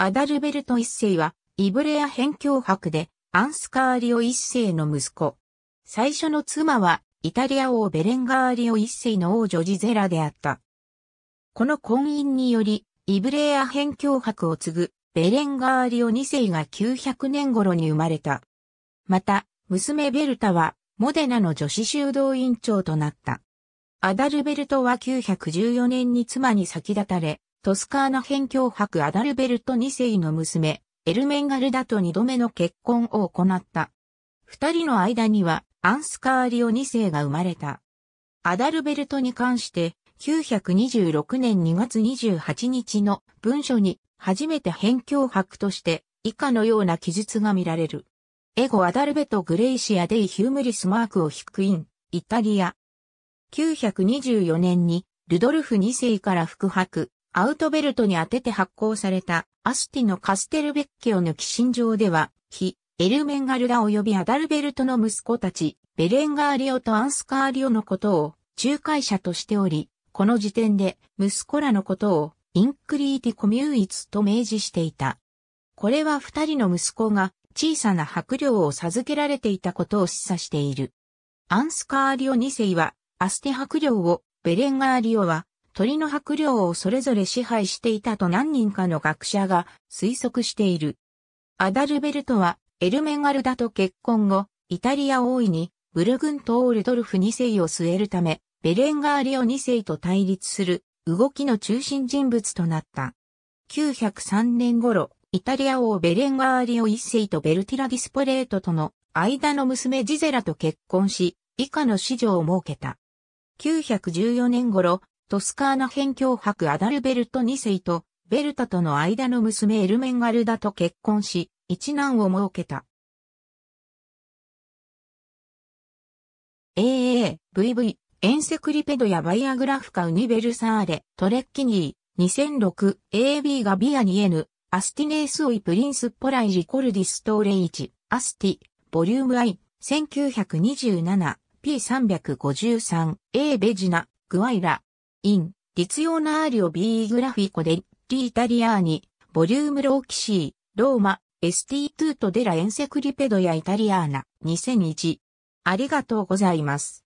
アダルベルト一世は、イブレア辺境伯で、アンスカーリオ一世の息子。最初の妻は、イタリア王ベレンガーリオ一世の王女ジゼラであった。この婚姻により、イブレア辺境伯を継ぐ、ベレンガーリオ二世が900年頃に生まれた。また、娘ベルタは、モデナの女子修道院長となった。アダルベルトは914年に妻に先立たれ、トスカーナ辺境伯アダルベルト2世の娘、エルメンガルダと2度目の結婚を行った。二人の間には、アンスカーリオ2世が生まれた。アダルベルトに関して、926年2月28日の文書に、初めて辺境伯として、以下のような記述が見られる。エゴ・アダルベト・グレイシア・デイ・ヒュームリス・マークを引くイン、イタリア。924年に、ルドルフ2世から復伯、アウトベルトに当てて発行されたアスティのカステルベッキオの寄進上では、非エルメンガルダ及びアダルベルトの息子たち、ベレンガーリオとアンスカーリオのことを仲介者としており、この時点で息子らのことをインクリーティコミューイツと明示していた。これは二人の息子が小さな白領を授けられていたことを示唆している。アンスカーリオ2世はアステ白領を、ベレンガーリオは鳥の白領をそれぞれ支配していたと何人かの学者が推測している。アダルベルトはエルメガルダと結婚後、イタリア王位にブルグント・オールドルフ2世を据えるため、ベレンガーリオ2世と対立する動きの中心人物となった。903年頃、イタリア王ベレンガーリオ1世とベルティラ・ディスポレートとの間の娘ジゼラと結婚し、以下の子女を設けた。914年頃、トスカーナ辺境博アダルベルト2世と、ベルタとの間の娘エルメンガルダと結婚し、一男を設けた。AAA、VV、エンセクリペドやバイアグラフカウニベルサーレ、トレッキニー、2006、AB がビアニエヌ、アスティネースオイプリンスポライジコルディストーレイチ、アスティ、ボリューム I、1927、P353、A ベジナ、グワイラ、イン、ツ用なアリオ B グラフィコデリイタリアーニ、ボリュームローキシー、ローマ、s t ート・デラエンセクリペドやイタリアーナ、2001。ありがとうございます。